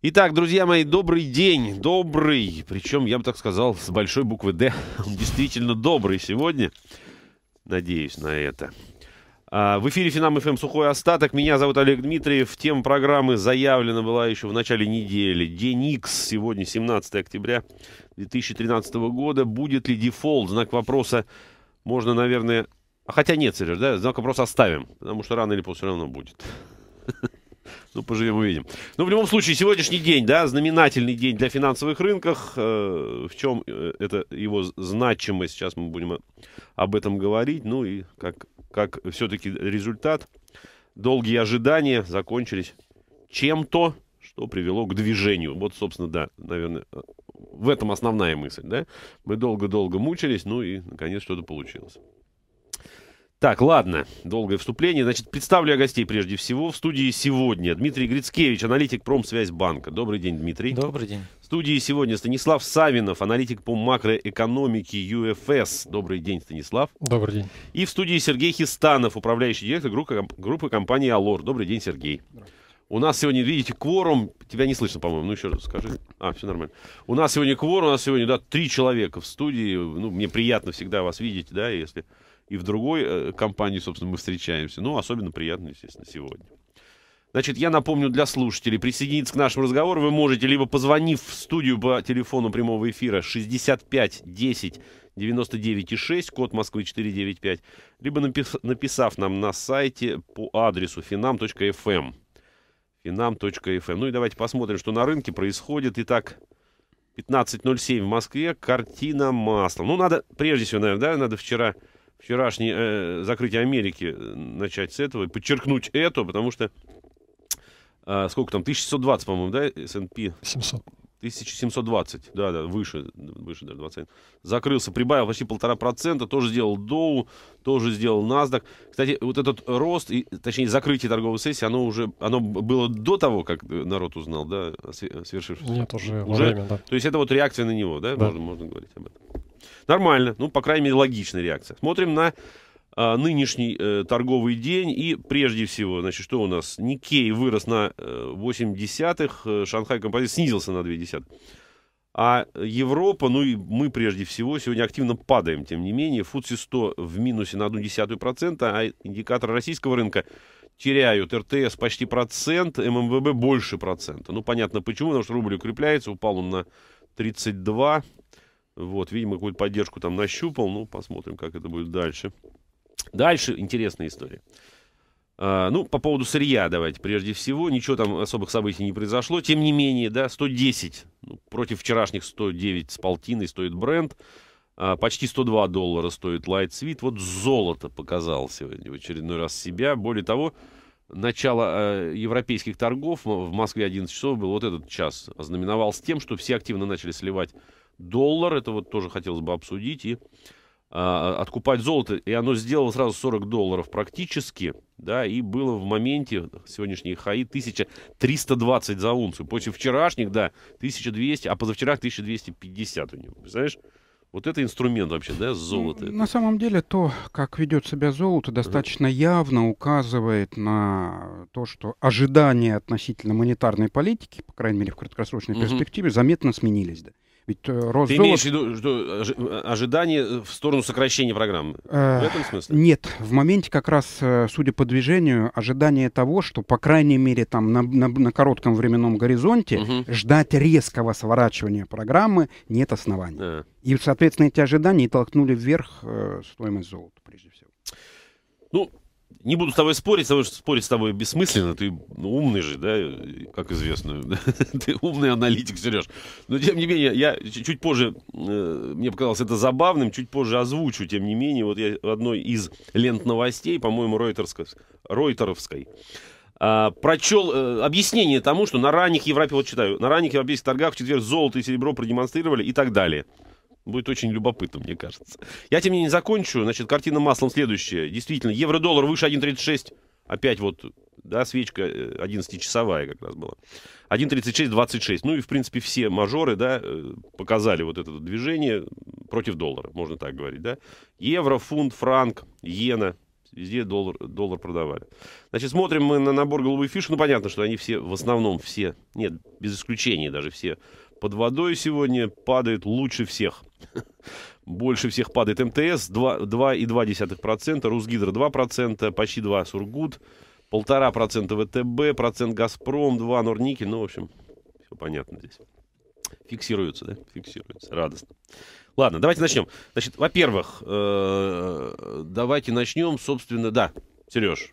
Итак, друзья мои, добрый день, добрый, причем, я бы так сказал, с большой буквы «Д», он действительно добрый сегодня, надеюсь на это. А, в эфире Финам ФМ эм» «Сухой остаток». Меня зовут Олег Дмитриев. Тема программы заявлена была еще в начале недели. День X сегодня, 17 октября 2013 года. Будет ли дефолт? Знак вопроса можно, наверное... А хотя нет, Сереж, да? Знак вопроса оставим, потому что рано или поздно все равно будет. Ну, поживем увидим. Ну, в любом случае, сегодняшний день, да, знаменательный день для финансовых рынков. Э, в чем э, это его значимость? Сейчас мы будем об этом говорить. Ну и как, как все-таки результат. Долгие ожидания закончились чем-то, что привело к движению. Вот, собственно, да, наверное, э, в этом основная мысль, да? Мы долго-долго мучились, ну и, наконец, что-то получилось. Так, ладно, долгое вступление. Значит, представлю я гостей прежде всего. В студии сегодня Дмитрий Грицкевич, аналитик Промсвязьбанка. Добрый день, Дмитрий. Добрый день. В студии сегодня Станислав Савинов, аналитик по макроэкономике ЮФС. Добрый день, Станислав. Добрый день. И в студии Сергей Хистанов, управляющий директор группы, группы компании «Алор». Добрый день, Сергей. У нас сегодня, видите, кворум. Тебя не слышно, по-моему. Ну, еще раз скажи. А, все нормально. У нас сегодня кворум, у нас сегодня, да, три человека в студии. Ну, мне приятно всегда вас видеть, да, если и в другой э, компании, собственно, мы встречаемся. Ну, особенно приятно, естественно, сегодня. Значит, я напомню для слушателей, присоединиться к нашему разговору вы можете, либо позвонив в студию по телефону прямого эфира 65 10 99 6, код Москвы 495, либо написав нам на сайте по адресу finam.fm. finam.fm. Эм. Эм. Ну и давайте посмотрим, что на рынке происходит. Итак, 15.07 в Москве, картина масла. Ну, надо, прежде всего, наверное, да, надо вчера вчерашнее э, закрытие Америки э, начать с этого и подчеркнуть это, потому что э, сколько там, 1620, по-моему, да, S&P? 700. 1720, да, да, выше, выше даже 20. Закрылся, прибавил почти полтора процента, тоже сделал Dow, тоже сделал NASDAQ. Кстати, вот этот рост, и, точнее, закрытие торговой сессии, оно уже, оно было до того, как э, народ узнал, да, свершившись? Нет, уже, уже время, да. То есть это вот реакция на него, да, да. Можно, можно говорить об этом? Нормально, ну, по крайней мере, логичная реакция. Смотрим на а, нынешний э, торговый день. И прежде всего, значит, что у нас? Никей вырос на э, 8 десятых, э, Шанхай композит снизился на 2 десятых. А Европа, ну и мы прежде всего, сегодня активно падаем, тем не менее. Фудси 100 в минусе на десятую процента, а индикатор российского рынка теряют РТС почти процент, ММВБ больше процента. Ну, понятно почему, потому что рубль укрепляется, упал он на 32, вот, видимо, какую-то поддержку там нащупал. Ну, посмотрим, как это будет дальше. Дальше интересная история. А, ну, по поводу сырья давайте прежде всего. Ничего там особых событий не произошло. Тем не менее, да, 110 ну, против вчерашних 109 с полтиной стоит бренд. А, почти 102 доллара стоит Light Sweet. Вот золото показал сегодня в очередной раз себя. Более того, начало э, европейских торгов в Москве 11 часов был вот этот час. Ознаменовался тем, что все активно начали сливать доллар, это вот тоже хотелось бы обсудить, и а, откупать золото, и оно сделало сразу 40 долларов практически, да, и было в моменте сегодняшней хаи 1320 за унцию, после вчерашних, да, 1200, а позавчера 1250 у него, представляешь? Вот это инструмент вообще, да, золото? На самом деле то, как ведет себя золото, достаточно uh-huh. явно указывает на то, что ожидания относительно монетарной политики, по крайней мере в краткосрочной uh-huh. перспективе, заметно сменились. Да. Ведь э, Росзолото... Ты имеешь в виду что, э, э, ожидание в сторону сокращения программы? Э... В этом смысле? Нет. В моменте как раз, судя по движению, ожидание того, что, по крайней мере, там на, на, на коротком временном горизонте угу. ждать резкого сворачивания программы нет оснований. А. И, соответственно, эти ожидания толкнули вверх э, стоимость золота, прежде всего. Ну, не буду с тобой спорить, потому что спорить с тобой бессмысленно. Ты ну, умный же, да, как известно. Ты умный аналитик, Сереж. Но, тем не менее, я чуть позже, э, мне показалось это забавным, чуть позже озвучу, тем не менее, вот я в одной из лент новостей, по-моему, ройтеровской, а, прочел э, объяснение тому, что на ранних Европе, вот читаю, на ранних европейских торгах в четверг золото и серебро продемонстрировали и так далее. Будет очень любопытно, мне кажется. Я, тем не менее, закончу. Значит, картина маслом следующая. Действительно, евро-доллар выше 1.36. Опять вот, да, свечка 11-часовая э, как раз была. 1.36-26. Ну и, в принципе, все мажоры, да, э, показали вот это движение против доллара, можно так говорить, да. Евро, фунт, франк, иена, Везде доллар, доллар продавали. Значит, смотрим мы на набор голубых фиш. Ну, понятно, что они все, в основном все, нет, без исключения даже все под водой сегодня падают лучше всех. Больше всех падает МТС 2,2%, Русгидро 2%, почти 2% Сургут, 1,5% ВТБ, процент Газпром, 2% Норники. Ну, в общем, все понятно здесь. Фиксируются, да? Фиксируются. Радостно. Ладно, давайте начнем. Значит, во-первых, э, давайте начнем, собственно, да, Сереж,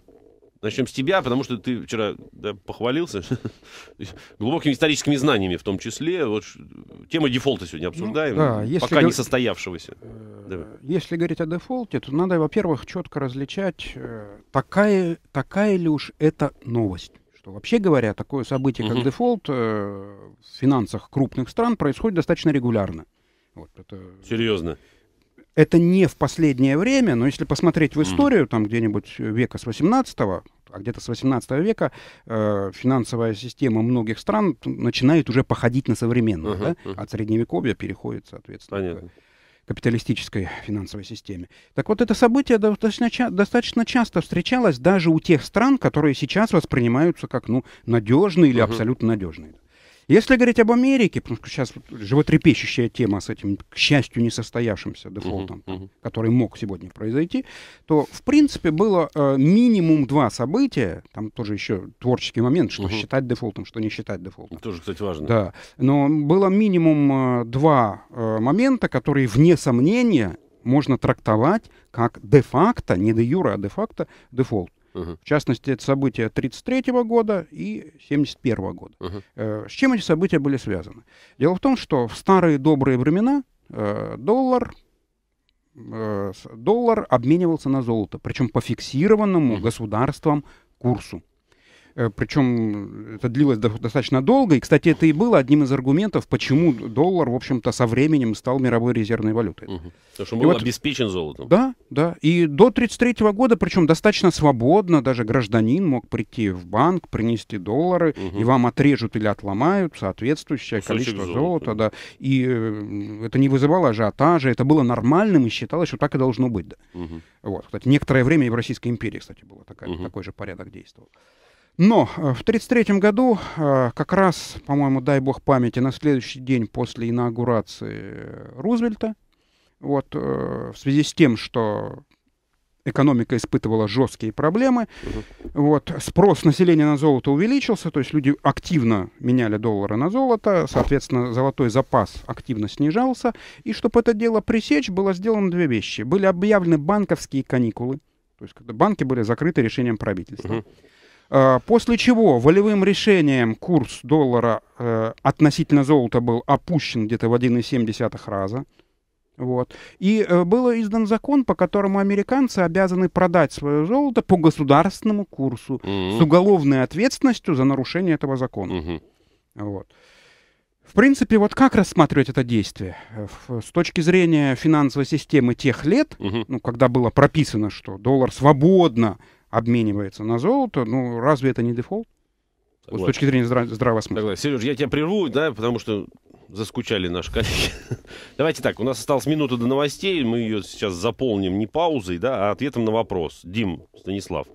Начнем с тебя, потому что ты вчера да, похвалился глубокими историческими знаниями в том числе. Вот, тема дефолта сегодня ну, обсуждаем, ну, да, если пока не состоявшегося. Э, Давай. Если говорить о дефолте, то надо, во-первых, четко различать, э, такая, такая ли уж это новость что вообще говоря, такое событие, как дефолт, э, в финансах крупных стран происходит достаточно регулярно. Вот, это... Серьезно? Это не в последнее время, но если посмотреть в историю, там где-нибудь века с 18-го, а где-то с 18 века э, финансовая система многих стран начинает уже походить на современную, uh-huh, да? uh-huh. от средневековья переходит, соответственно, Понятно. к капиталистической финансовой системе. Так вот, это событие достаточно, достаточно часто встречалось даже у тех стран, которые сейчас воспринимаются как ну, надежные uh-huh. или абсолютно надежные. Если говорить об Америке, потому что сейчас вот животрепещущая тема с этим, к счастью, несостоявшимся дефолтом, uh-huh, uh-huh. который мог сегодня произойти, то, в принципе, было э, минимум два события, там тоже еще творческий момент, что uh-huh. считать дефолтом, что не считать дефолтом. Тоже, кстати, важно. Да, но было минимум э, два э, момента, которые, вне сомнения, можно трактовать как де-факто, не де-юра, а де-факто дефолт. Угу. В частности, это события 1933 года и 1971 года. Угу. С чем эти события были связаны? Дело в том, что в старые добрые времена э, доллар э, доллар обменивался на золото, причем по фиксированному государством курсу. Э, причем это длилось достаточно долго. И, кстати, это и было одним из аргументов, почему доллар, в общем-то, со временем стал мировой резервной валютой. Угу. Потому что он был вот, обеспечен золотом. Да, да. И до 1933 года, причем достаточно свободно, даже гражданин мог прийти в банк, принести доллары, угу. и вам отрежут или отломают соответствующее Кусочек количество золота. да. И э, это не вызывало ажиотажа, это было нормальным и считалось, что так и должно быть. Да. Угу. Вот, кстати, некоторое время и в Российской империи, кстати, было угу. такой же порядок действовал. Но э, в 1933 году, э, как раз, по-моему, дай бог памяти, на следующий день после инаугурации Рузвельта, вот, э, в связи с тем, что экономика испытывала жесткие проблемы, вот, спрос населения на золото увеличился, то есть люди активно меняли доллары на золото, соответственно, золотой запас активно снижался, и чтобы это дело пресечь, было сделано две вещи. Были объявлены банковские каникулы, то есть когда банки были закрыты решением правительства. Угу. А, после чего волевым решением курс доллара э, относительно золота был опущен где-то в 1,7 раза. Вот. И э, был издан закон, по которому американцы обязаны продать свое золото по государственному курсу mm с уголовной ответственностью за нарушение этого закона. mm Вот. В принципе, вот как рассматривать это действие? С точки зрения финансовой системы тех лет, угу. ну, когда было прописано, что доллар свободно обменивается на золото, ну разве это не дефолт? Вот, с точки зрения здра- здравого смысла. Согласен. Сереж, я тебя прерву, да, потому что заскучали наши коллеги. Давайте так, у нас осталась минута до новостей, мы ее сейчас заполним не паузой, да, а ответом на вопрос. Дим, Станислав,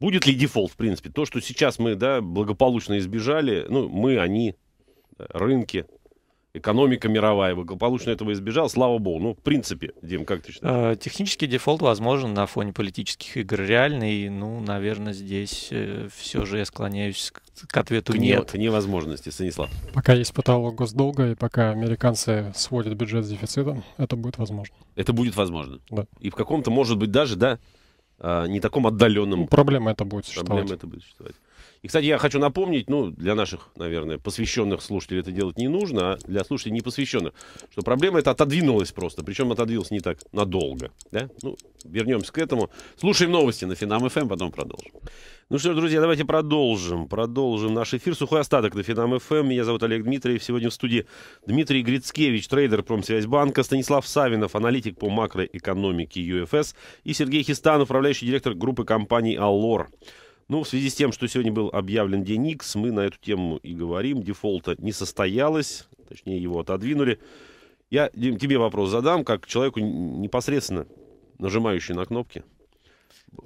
будет ли дефолт, в принципе? То, что сейчас мы, да, благополучно избежали, ну, мы, они, рынки, экономика мировая благополучно этого избежал, слава богу. Ну, в принципе, Дим, как ты считаешь? Э, технический дефолт возможен на фоне политических игр реальный. Ну, наверное, здесь э, все же я склоняюсь к ответу к не, нет. К невозможности, Станислав. Пока есть потолок госдолга, и пока американцы сводят бюджет с дефицитом, это будет возможно. Это будет возможно? Да. И в каком-то, может быть, даже, да, а, не таком отдаленном... Ну, проблема это будет существовать. Проблема это будет существовать. И, кстати, я хочу напомнить, ну, для наших, наверное, посвященных слушателей это делать не нужно, а для слушателей непосвященных, что проблема эта отодвинулась просто, причем отодвинулась не так надолго, да? Ну, вернемся к этому. Слушаем новости на Финам-ФМ, эм, потом продолжим. Ну что ж, друзья, давайте продолжим. Продолжим наш эфир. Сухой остаток на Финам-ФМ. Эм. Меня зовут Олег Дмитриев. Сегодня в студии Дмитрий Грицкевич, трейдер Промсвязьбанка, Станислав Савинов, аналитик по макроэкономике ЮФС и Сергей Хистанов, управляющий директор группы компаний «Аллор». Ну, в связи с тем, что сегодня был объявлен день X, мы на эту тему и говорим. Дефолта не состоялось, точнее, его отодвинули. Я, тебе вопрос задам, как человеку непосредственно нажимающий на кнопки.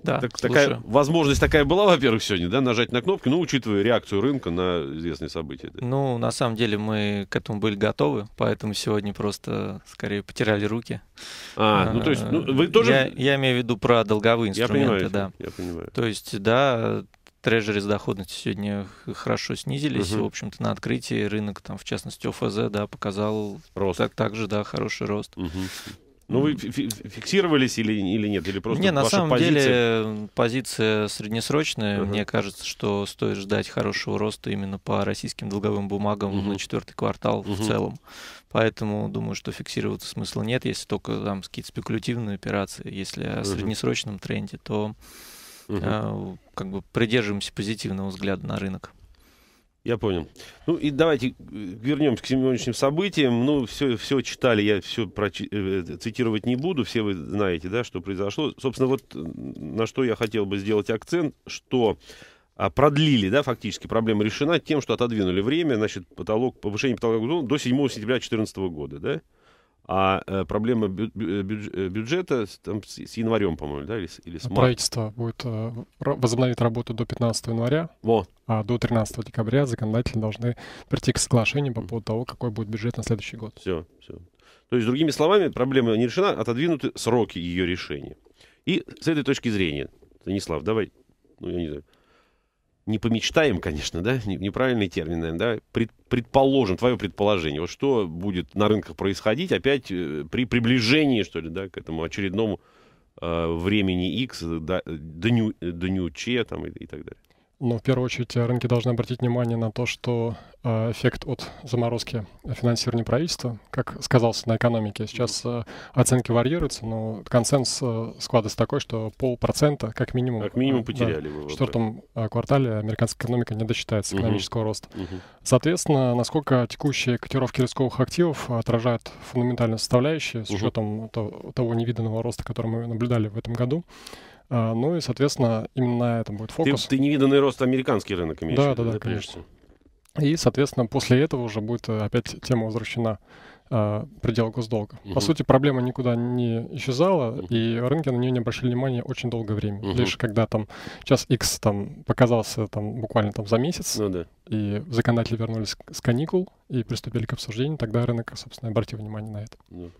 Да, так, такая возможность такая была, во-первых, сегодня, да, нажать на кнопки, ну, учитывая реакцию рынка на известные события. Да. Ну, на самом деле мы к этому были готовы, поэтому сегодня просто скорее потеряли руки. А, ну то есть, ну, вы тоже... Я, я имею в виду про долговые инструменты, я понимаю, да. Я понимаю. То есть, да, трежери с доходностью сегодня хорошо снизились. Угу. В общем-то, на открытии рынок, там, в частности, ОФЗ, да, показал рост. Так, же, да, хороший рост. Угу. Ну, вы фиксировались или, или нет? Или просто Не, на самом позиция... деле позиция среднесрочная. Uh -huh. Мне кажется, что стоит ждать хорошего роста именно по российским долговым бумагам Uh -huh. на четвертый квартал Uh -huh. в целом. Поэтому думаю, что фиксироваться смысла нет, если только там какие-то спекулятивные операции. Если о среднесрочном тренде, то угу. э, как бы придерживаемся позитивного взгляда на рынок. Я понял. Ну и давайте э, вернемся к сегодняшним событиям. Ну, все, все читали, я все прочи... Э, цитировать не буду, все вы знаете, да, что произошло. Собственно, вот э, на что я хотел бы сделать акцент, что а, продлили, да, фактически проблема решена тем, что отодвинули время, значит, потолок, повышение потолка до 7 сентября 2014 года, да? А э, проблема бю- бю- э, э, бюджета там, с январем, по-моему, да, или, или с марта? Правительство будет возобновить работу до 15 января, Во. а до 13 декабря законодатели должны прийти к соглашению по поводу того, какой будет бюджет на следующий год. Все, все. То есть, другими словами, проблема не решена, отодвинуты сроки ее решения. И с этой точки зрения, Станислав, давай, ну, я не знаю, не помечтаем, конечно, да, неправильный термин, наверное, да, предположим, твое предположение, вот что будет на рынках происходить опять э, при приближении, что ли, да, к этому очередному э, времени X, да, э, дню, э, дню Че там и, и так далее. Но ну, в первую очередь э, рынки должны обратить внимание на то, что э, эффект от заморозки финансирования правительства, как сказался на экономике, сейчас э, оценки варьируются, но консенс складывается такой, что полпроцента как минимум. Как минимум потеряли да, В четвертом квартале американская экономика не досчитается экономического угу. роста. Угу. Соответственно, насколько текущие котировки рисковых активов отражают фундаментальные составляющие с учетом угу. того невиданного роста, который мы наблюдали в этом году, а, ну и, соответственно, именно на этом будет фокус. Ты, ты невиданный рост американский рынок имеешь да, Да, да, да, конечно. И, соответственно, после этого уже будет э, опять тема возвращена э, а, предел госдолга. Угу. По сути, проблема никуда не исчезала, угу. и рынки на нее не обращали внимания очень долгое время. Угу. Лишь когда там час X там показался там буквально там за месяц, ну, да. и законодатели вернулись с каникул и приступили к обсуждению, тогда рынок, собственно, обратил внимание на это. Ну,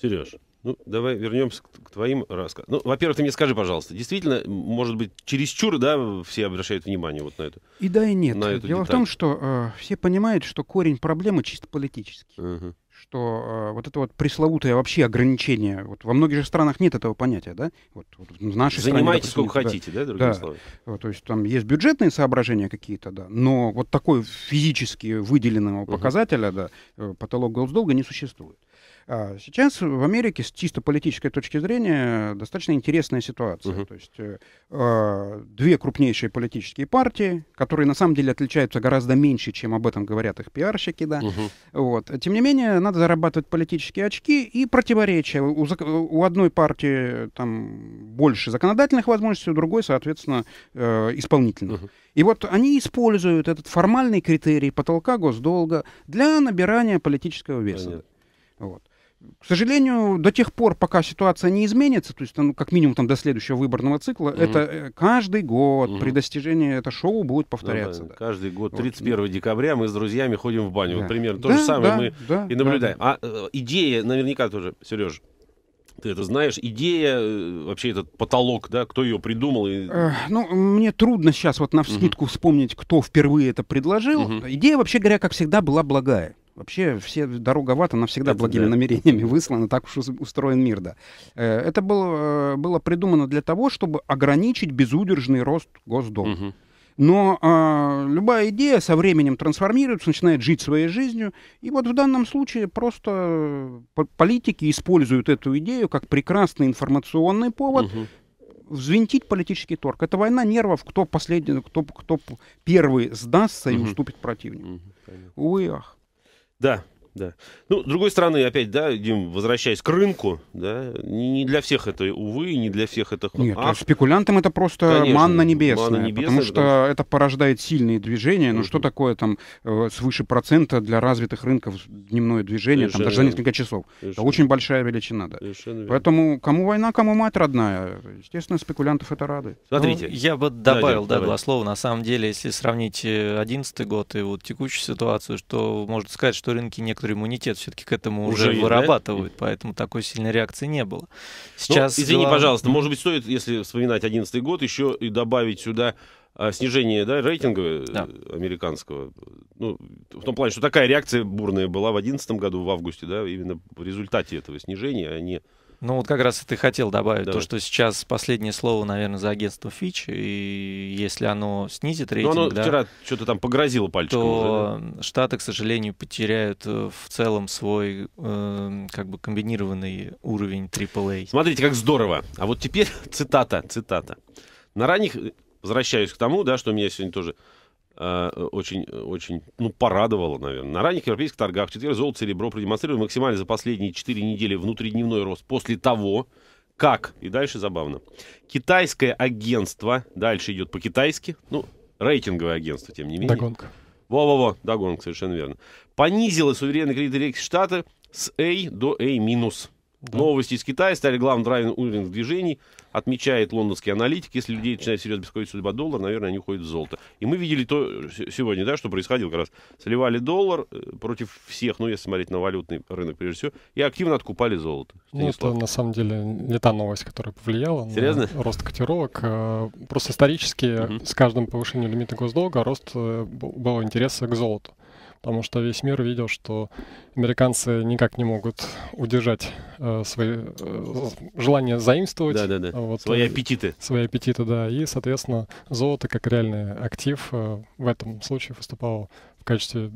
Сереж, ну, давай вернемся к твоим рассказам. Ну, во-первых, ты мне скажи, пожалуйста, действительно, может быть, чересчур, да, все обращают внимание вот на это? И да, и нет. На Дело деталь. в том, что э, все понимают, что корень проблемы чисто политический. Угу. Что э, вот это вот пресловутое вообще ограничение, вот во многих же странах нет этого понятия, да? Вот, вот в нашей Занимайте стране, сколько хотите, да, другими да. словами? Вот, э, то есть там есть бюджетные соображения какие-то, да, но вот такой физически выделенного угу. показателя, да, э, потолок госдолга не существует. А сейчас в Америке с чисто политической точки зрения достаточно интересная ситуация. Угу. То есть э, а, две крупнейшие политические партии, которые на самом деле отличаются гораздо меньше, чем об этом говорят их пиарщики, да. Угу. Вот. Тем не менее, надо зарабатывать политические очки и противоречия. У, у одной партии там больше законодательных возможностей, у другой, соответственно, э, исполнительных. Угу. И вот они используют этот формальный критерий потолка госдолга для набирания политического веса. Вот. К сожалению, до тех пор, пока ситуация не изменится, то есть, ну, как минимум там до следующего выборного цикла, mm это э, каждый год mm при достижении это шоу будет повторяться. Да, да. Каждый год, 31 вот. декабря, мы с друзьями ходим в баню. Да. Вот примерно то да, же самое да, мы да, и наблюдаем. Да, да. А э, идея наверняка тоже, Сереж, ты это знаешь? Идея, э, вообще этот потолок, да, кто ее придумал? И... Э, ну, мне трудно сейчас вот на вскидку uh-huh. вспомнить, кто впервые это предложил. Uh-huh. Идея, вообще говоря, как всегда, была благая. Вообще, все дорога в ад, она всегда это благими да. намерениями выслана, так уж устроен мир, да. Э, это было, э, было придумано для того, чтобы ограничить безудержный рост госдолга. Угу. Но э, любая идея со временем трансформируется, начинает жить своей жизнью. И вот в данном случае просто э, политики используют эту идею как прекрасный информационный повод угу взвинтить политический торг. Это война нервов, кто последний, кто, кто первый сдастся и уступит противнику. Угу, Увы, ах. Да, да. Ну, с другой стороны, опять, да, Дим, возвращаясь к рынку, да, не для всех это, увы, не для всех это... Нет, а, спекулянтам это просто конечно, манна, небесная, манна небесная, потому что потому... это порождает сильные движения, но ну, что такое там э, свыше процента для развитых рынков дневное движение, Совершенно там даже за несколько часов. Совершенно. Это очень большая величина, да. Поэтому кому война, кому мать родная. Естественно, спекулянтов это рады. Смотрите. Ну, я бы добавил, да, да два слова. На самом деле, если сравнить 2011 э, год и вот текущую ситуацию, что можно сказать, что рынки не некоторый иммунитет все-таки к этому уже, уже вырабатывают, да? поэтому такой сильной реакции не было. Ну, Сейчас ну, извини, глав... пожалуйста, может быть, стоит, если вспоминать одиннадцатый год, еще и добавить сюда а, снижение да, рейтинга э, да. американского. Ну, в том плане, что такая реакция бурная была в одиннадцатом году, в августе, да, именно в результате этого снижения, а не ну вот как раз ты хотел добавить Давай. то, что сейчас последнее слово, наверное, за агентство Fitch, и если оно снизит ну, рейтинг, оно да, вчера что-то там погрозило пальчиком. То уже, да? Штаты, к сожалению, потеряют э, в целом свой э, как бы комбинированный уровень AAA. Смотрите, как здорово. А вот теперь цитата, цитата. На ранних э, возвращаюсь к тому, да, что у меня сегодня тоже Э, э, очень, э, очень, ну, порадовало, наверное. На ранних европейских торгах четверг золото, серебро продемонстрировали максимально за последние 4 недели внутридневной рост после того, как, и дальше забавно, китайское агентство, дальше идет по-китайски, ну, рейтинговое агентство, тем не менее. Догонка. Во-во-во, догонка, совершенно верно. понизило суверенный кредит рейтинг штаты с A до A-. Да. Новости из Китая стали главным драйвером уровня движений отмечает лондонский аналитик, если людей начинает серьезно беспокоить судьба доллара, наверное, они уходят в золото. И мы видели то сегодня, да, что происходило как раз. Сливали доллар э, против всех, ну, если смотреть на валютный рынок прежде всего, и активно откупали золото. Ну, это на самом деле не та новость, которая повлияла Серьезно? на рост котировок. Э, просто исторически угу. с каждым повышением лимита госдолга рост э, было интереса к золоту потому что весь мир видел, что американцы никак не могут удержать э, свои э, желание заимствовать. Да, да, да. Вот, свои э, аппетиты. Свои аппетиты, да. И, соответственно, золото как реальный актив э, в этом случае выступало в качестве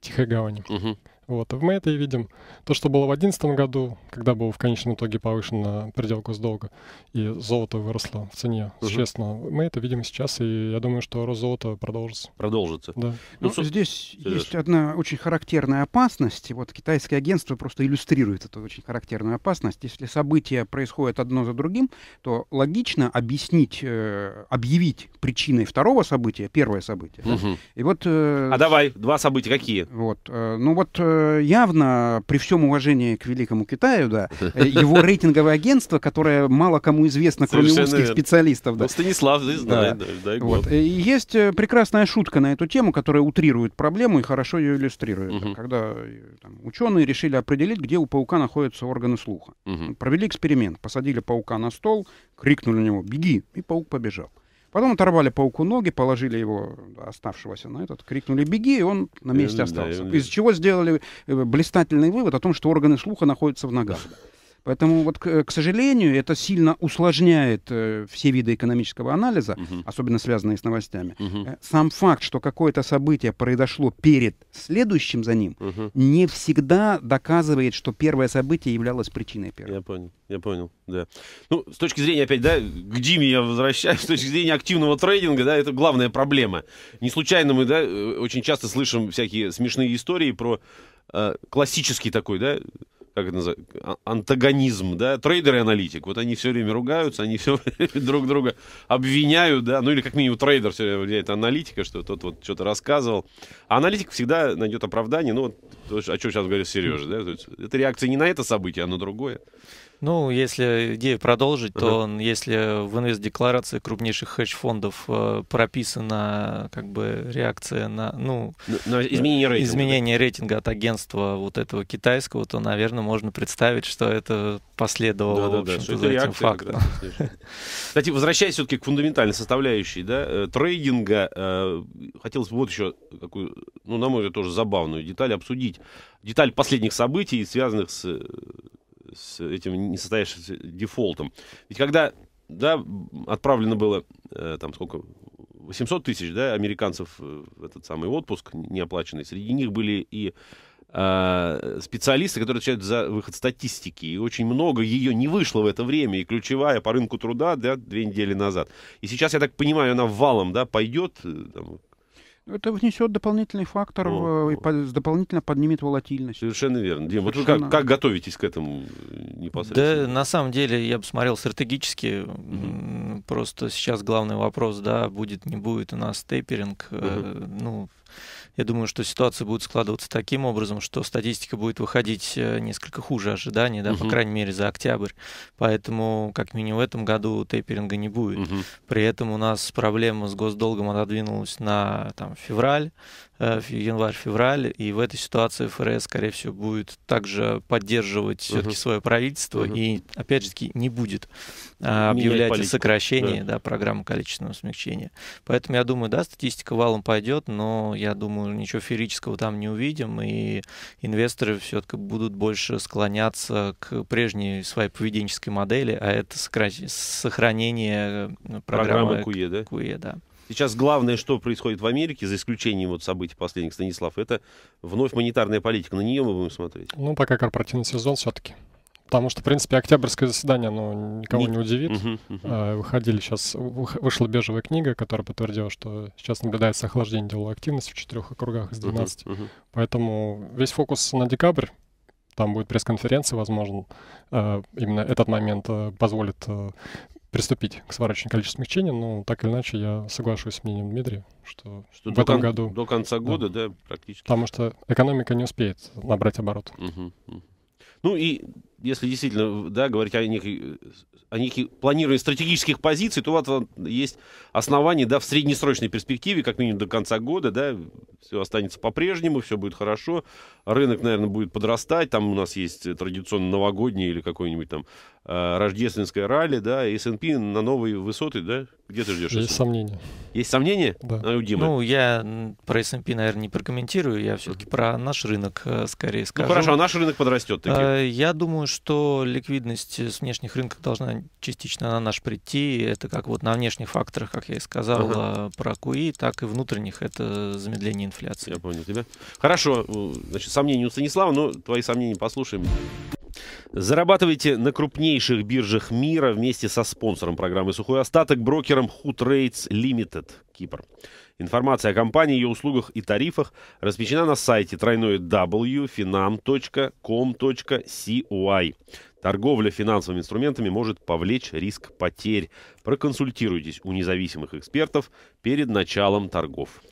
тихой гавани. Угу. Вот. И мы это и видим. То, что было в 2011 году, когда был в конечном итоге повышен предел госдолга, и золото выросло в цене угу. существенно, мы это видим сейчас, и я думаю, что рост золота продолжится. Продолжится. Да. Ну, ну, здесь Сереж. есть одна очень характерная опасность. Вот китайское агентство просто иллюстрирует эту очень характерную опасность. Если события происходят одно за другим, то логично объяснить, э, объявить причиной второго события первое событие. Угу. Да? И вот, э, а давай, два события какие? Вот, э, ну вот э, явно, при всем уважении к великому Китаю, да, его рейтинговое агентство, которое мало кому известно, кроме узких специалистов. Да. Ну, Станислав здесь знает, да. вот. есть э, прекрасная шутка на эту тему, которая утрирует проблему и хорошо ее иллюстрирует. когда э, ученые решили определить, где у паука находятся органы слуха. Провели эксперимент, посадили паука на стол, крикнули на него «беги», и паук побежал. Потом оторвали пауку ноги, положили его, оставшегося на этот, крикнули «беги», и он на месте э, остался. Из чего сделали э, блистательный вывод о том, что органы слуха находятся в ногах. Поэтому, вот, к, к сожалению, это сильно усложняет э, все виды экономического анализа, угу. особенно связанные с новостями. Угу. Сам факт, что какое-то событие произошло перед следующим за ним, угу. не всегда доказывает, что первое событие являлось причиной первого. Я понял, я понял, да. Ну, с точки зрения, опять, да, к Диме я возвращаюсь, с точки зрения активного трейдинга, да, это главная проблема. Не случайно мы, да, э, очень часто слышим всякие смешные истории про э, классический такой, да, как это называется, а, антагонизм, да, трейдер и аналитик. Вот они все время ругаются, они все время друг друга обвиняют, да, ну или как минимум трейдер все время обвиняет аналитика, что тот вот что-то рассказывал. А аналитик всегда найдет оправдание, ну вот, то, о чем сейчас говорил Сережа, да, это реакция не на это событие, а на другое. Ну, если идею продолжить, uh-huh. то если в инвест-декларации крупнейших хедж-фондов э, прописана как бы реакция на, ну, Но ну, изменение, рейтинга, изменение да? рейтинга от агентства вот этого китайского, то, наверное, можно представить, что это последовало, да, да, в общем-то, да, что за это этим фактом. Да, Кстати, возвращаясь все-таки к фундаментальной составляющей, да, э, трейдинга, э, хотелось бы вот еще какую, ну, на мой взгляд, тоже забавную деталь обсудить. Деталь последних событий, связанных с э, с этим несостоящимся дефолтом. Ведь когда да, отправлено было, э, там сколько, 800 тысяч, да, американцев в этот самый отпуск неоплаченный, среди них были и э, специалисты, которые отвечают за выход статистики, и очень много ее не вышло в это время, и ключевая по рынку труда, да, две недели назад. И сейчас, я так понимаю, она валом, да, пойдет, э, там, это внесет дополнительный фактор О, и по- дополнительно поднимет волатильность. Совершенно верно. Дим, вот вы как, как готовитесь к этому непосредственно? Да, на самом деле, я бы смотрел стратегически. Угу. Просто сейчас главный вопрос, да, будет, не будет у нас тейперинг. Угу. Ну, я думаю, что ситуация будет складываться таким образом, что статистика будет выходить э, несколько хуже ожиданий, да, угу. по крайней мере, за октябрь. Поэтому, как минимум, в этом году тейперинга не будет. Угу. При этом у нас проблема с госдолгом отодвинулась на там, февраль, в э, январь-февраль, и в этой ситуации ФРС, скорее всего, будет также поддерживать угу. все-таки свое правительство угу. и, опять же таки, не будет а, объявлять о сокращении да. Да, программы количественного смягчения. Поэтому я думаю, да, статистика валом пойдет, но я думаю, ничего ферического там не увидим, и инвесторы все-таки будут больше склоняться к прежней своей поведенческой модели, а это сокра... сохранение э, программы, программы QE, да? QE, да. Сейчас главное, что происходит в Америке, за исключением вот событий последних, Станислав, это вновь монетарная политика. На нее мы будем смотреть. Ну, пока корпоративный сезон все-таки. Потому что, в принципе, октябрьское заседание, оно никого не, не удивит. Угу, угу. Выходили сейчас, вышла бежевая книга, которая подтвердила, что сейчас наблюдается охлаждение деловой активности в четырех округах из 12. Угу, угу. Поэтому весь фокус на декабрь. Там будет пресс-конференция, возможно, а, именно этот момент э, позволит э, приступить к сварочному количеству смягчения, но так или иначе я соглашусь с мнением Дмитрия, что, что в этом кон- году... До конца года, да, да, практически. Потому что экономика не успеет набрать оборот. Угу. Ну и если действительно да, говорить о них о неких планировании стратегических позиций, то вот есть основания да, в среднесрочной перспективе, как минимум до конца года, да, все останется по-прежнему, все будет хорошо, рынок, наверное, будет подрастать, там у нас есть традиционно новогодний или какой-нибудь там э, рождественское ралли, да, и S&P на новые высоты, да? Где ты ждешь? Есть сомнения. Есть сомнения? Да. А у Димы? Ну, я про S&P, наверное, не прокомментирую, я все-таки про наш рынок э, скорее скажу. Ну, хорошо, а наш рынок подрастет таки? Э, я думаю, что ликвидность э, с внешних рынков должна частично на наш прийти. Это как вот на внешних факторах, как я и сказал, ага. А, про КУИ, так и внутренних. Это замедление инфляции. Я понял тебя. Хорошо, значит, сомнения у Станислава, но твои сомнения послушаем. Зарабатывайте на крупнейших биржах мира вместе со спонсором программы «Сухой остаток» брокером Hoot Rates Limited, Кипр. Информация о компании, ее услугах и тарифах размещена на сайте тройной www.finam.com.cy. Торговля финансовыми инструментами может повлечь риск потерь. Проконсультируйтесь у независимых экспертов перед началом торгов.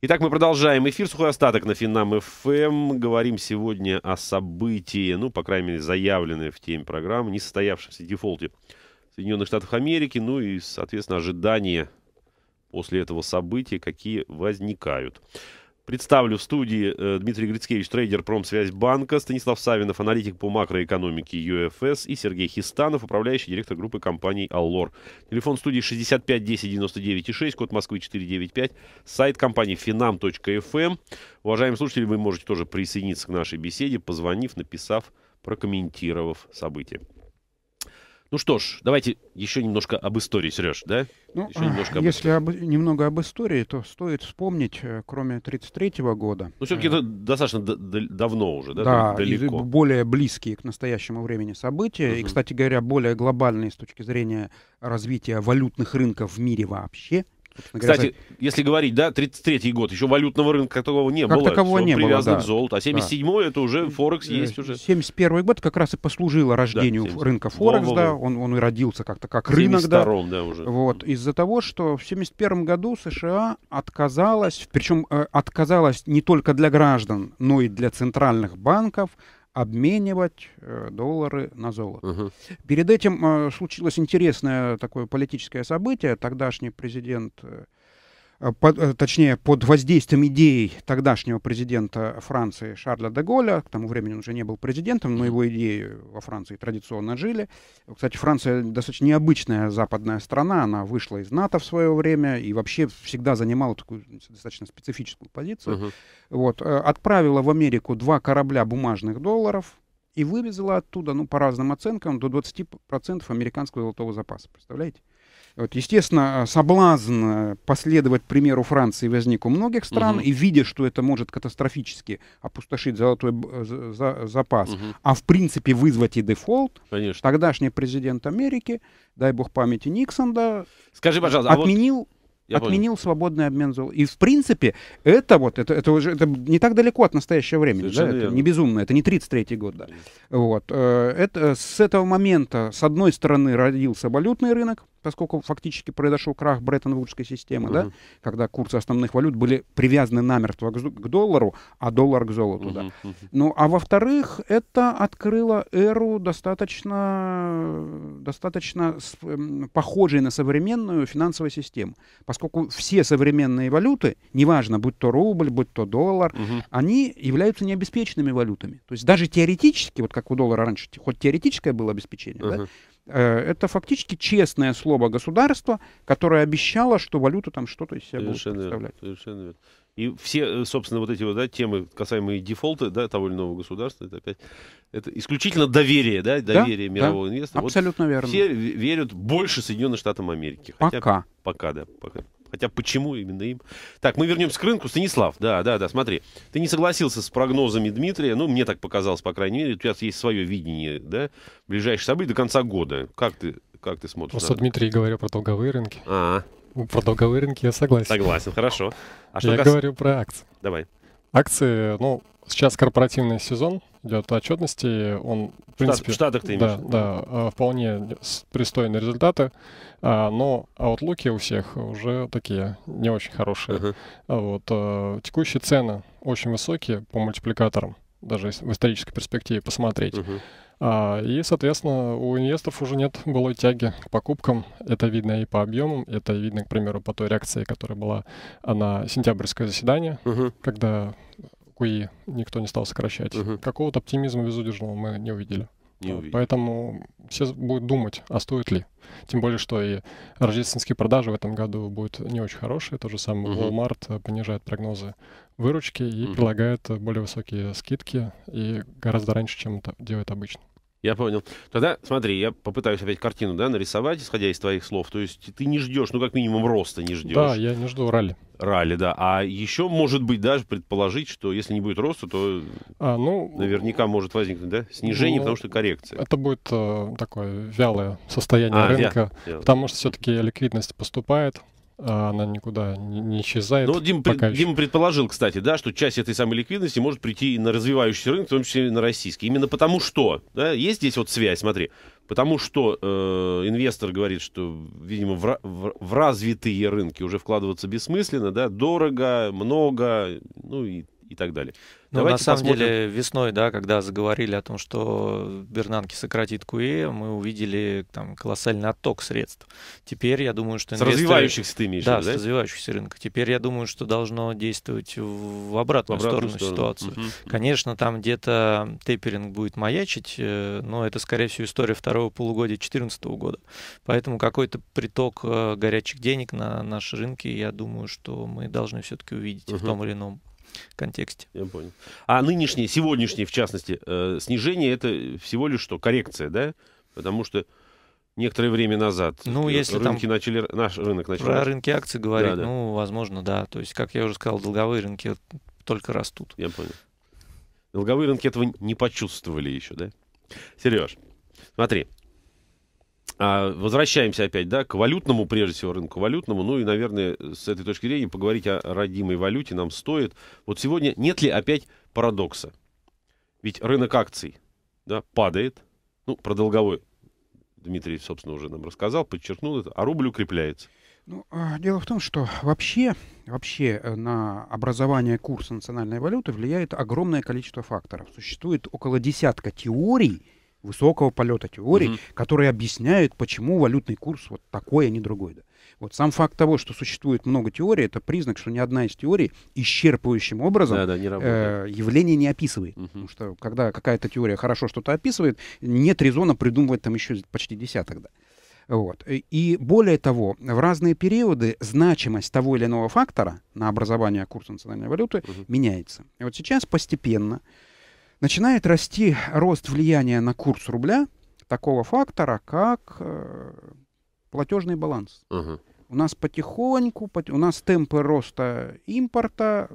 Итак, мы продолжаем эфир. Сухой остаток на Финам ФМ. Эм. Говорим сегодня о событии, ну, по крайней мере, заявленной в теме программы, несостоявшемся дефолте Соединенных Штатов Америки, ну и, соответственно, ожидания после этого события, какие возникают. Представлю в студии э, Дмитрий Грицкевич, трейдер Промсвязьбанка, Станислав Савинов, аналитик по макроэкономике ЮФС и Сергей Хистанов, управляющий директор группы компаний Allor Телефон студии 65 10 99 6, код Москвы 495, сайт компании finam.fm. Эм». Уважаемые слушатели, вы можете тоже присоединиться к нашей беседе, позвонив, написав, прокомментировав события. Ну что ж, давайте еще немножко об истории, Сереж, да? Ну, еще немножко об если об, немного об истории, то стоит вспомнить, э, кроме 1933 года. Ну, все-таки э, это достаточно д- д- давно уже, да? Да, далеко. И более близкие к настоящему времени события. Uh-huh. И, кстати говоря, более глобальные с точки зрения развития валютных рынков в мире вообще. Кстати, если говорить, да, 33-й год, еще валютного рынка такого не как было. Такового не было, да. к золоту. А 77-й да. это уже ну, Форекс э, есть уже. 71-й год как раз и послужило рождению да, рынка Форекс, да. Он, он и родился как-то как рынок, да. да уже. Вот, из-за того, что в 71 году США отказалась, причем э, отказалась не только для граждан, но и для центральных банков обменивать э, доллары на золото. Угу. Перед этим э, случилось интересное такое политическое событие. Тогдашний президент э, Э, под, э, точнее, под воздействием идей тогдашнего президента Франции Шарля де Голля, к тому времени он уже не был президентом, но его идеи во Франции традиционно жили. Кстати, Франция достаточно необычная западная страна, она вышла из НАТО в свое время и вообще всегда занимала такую достаточно специфическую позицию. Uh-huh. Вот, э, отправила в Америку два корабля бумажных долларов, и вывезла оттуда, ну, по разным оценкам, до 20% американского золотого запаса. Представляете? Вот, естественно, соблазн э, последовать примеру Франции возник у многих стран, угу. и видя, что это может катастрофически опустошить золотой э, за, запас, угу. а в принципе вызвать и дефолт, Конечно. тогдашний президент Америки, дай бог памяти Никсон, да, Скажи, пожалуйста, а отменил... Я отменил понял. свободный обмен золотом. И в принципе, это вот, это, это уже это не так далеко от настоящего времени, да? это не безумно, это не 33-й год, да. Вот. Э, это, с этого момента, с одной стороны, родился валютный рынок, поскольку фактически произошел крах Бреттон-Вудской системы, Uh -huh. да, когда курсы основных валют были привязаны намертво к, к доллару, а доллар к золоту. uh -huh, да. Ну, а во-вторых, это открыло эру достаточно, достаточно с, э, похожей на современную финансовую систему, поскольку все современные валюты, неважно, будь то рубль, будь то доллар, угу. они являются необеспеченными валютами. То есть даже теоретически, вот как у доллара раньше, хоть теоретическое было обеспечение, угу. да, Э, это фактически честное слово государства, которое обещало, что валюта там что-то из себя совершенно будет представлять. Верно, совершенно верно. И все, э, собственно, вот эти вот да, темы, касаемые дефолта, да, того или иного государства, это опять это исключительно доверие, да, доверие да, мирового да, инвестора. Абсолютно вот верно. Все верят больше Соединенным Штатам Америки. Хотя пока. Пока, да, пока. Хотя почему именно им? Так, мы вернемся к рынку. Станислав, да, да, да, смотри. Ты не согласился с прогнозами Дмитрия, ну, мне так показалось, по крайней мере. У тебя есть свое видение, да, ближайшие события до конца года. Как ты, как ты смотришь? Просто Дмитрий говорил про долговые рынки. А, -а. Про долговые рынки я согласен. Согласен, хорошо. А что я кас... говорю про акции. Давай. Акции, ну, сейчас корпоративный сезон для отчетности, он, в принципе... В Штатах ты имеешь? Да, да, э, вполне пристойные результаты, а, но аутлуки у всех уже такие не очень хорошие. Uh-huh. Вот, э, текущие цены очень высокие по мультипликаторам, даже в исторической перспективе посмотреть. Uh-huh. А, и, соответственно, у инвесторов уже нет былой тяги к покупкам. Это видно и по объемам, это видно, к примеру, по той реакции, которая была на сентябрьское заседание, угу. когда QE никто не стал сокращать. Угу. Какого-то оптимизма безудержного мы не увидели. Не увидели. Поэтому все будут думать, а стоит ли. Тем более, что и рождественские продажи в этом году будут не очень хорошие. То же самое угу. Walmart э, понижает прогнозы выручки и угу. предлагает э, более высокие скидки и гораздо раньше, чем это делает обычно. Я понял. Тогда, смотри, я попытаюсь опять картину да, нарисовать, исходя из твоих слов. То есть ты не ждешь, ну, как минимум, роста не ждешь. Да, я не жду ралли. Ралли, да. А еще, может быть, даже предположить, что если не будет роста, то а, ну, наверняка может возникнуть да? снижение, ну, потому что коррекция. Это будет э, такое вялое состояние а, рынка, вя, вя. потому что все-таки ликвидность поступает. А она никуда не исчезает. Ну, Дима, пред, Дима предположил, кстати, да, что часть этой самой ликвидности может прийти и на развивающийся рынок, в том числе и на российский. Именно потому что, да, есть здесь вот связь, смотри, потому что э, инвестор говорит, что, видимо, в, в, в развитые рынки уже вкладываться бессмысленно, да, дорого, много, ну и и так далее. Ну, Давайте на самом посмотрим. деле весной, да, когда заговорили о том, что Бернанки сократит КУЕ, мы увидели там колоссальный отток средств. Теперь я думаю, что... Инвесторы... С развивающихся ты имеешь да, да, с развивающихся рынков. Теперь я думаю, что должно действовать в обратную, в обратную сторону, сторону ситуацию. Угу. Конечно, там где-то тейперинг будет маячить, э, но это, скорее всего, история второго полугодия 2014 года. Поэтому какой-то приток э, горячих денег на наши рынки, я думаю, что мы должны все-таки увидеть угу. в том или ином контексте. Я понял. А нынешнее, сегодняшнее, в частности, э, снижение это всего лишь что? Коррекция, да? Потому что некоторое время назад. Ну, если рынки там начали, наш рынок начал... Про рынки акций говорить, да, да. ну, возможно, да. То есть, как я уже сказал, долговые рынки только растут. Я понял. Долговые рынки этого не почувствовали еще, да? Сереж, смотри, а, возвращаемся опять, да, к валютному, прежде всего, рынку валютному. Ну и, наверное, с этой точки зрения поговорить о родимой валюте нам стоит. Вот сегодня нет ли опять парадокса? Ведь рынок акций да, падает. Ну, про долговой Дмитрий, собственно, уже нам рассказал, подчеркнул это, а рубль укрепляется. Ну, а, дело в том, что вообще, вообще э, на образование курса национальной валюты влияет огромное количество факторов. Существует около десятка теорий, высокого полета теорий, угу. которые объясняют, почему валютный курс вот такой, а не другой. Да. Вот сам факт того, что существует много теорий, это признак, что ни одна из теорий исчерпывающим образом да, да, не э, явление не описывает. Угу. Потому что когда какая-то теория хорошо что-то описывает, нет резона придумывать там еще почти десяток. Да. Вот. Э, и более того, в разные периоды значимость того или иного фактора на образование курса национальной валюты угу. меняется. И вот сейчас постепенно начинает расти рост влияния на курс рубля такого фактора, как э, платежный баланс. Угу. У нас потихоньку, у нас темпы роста импорта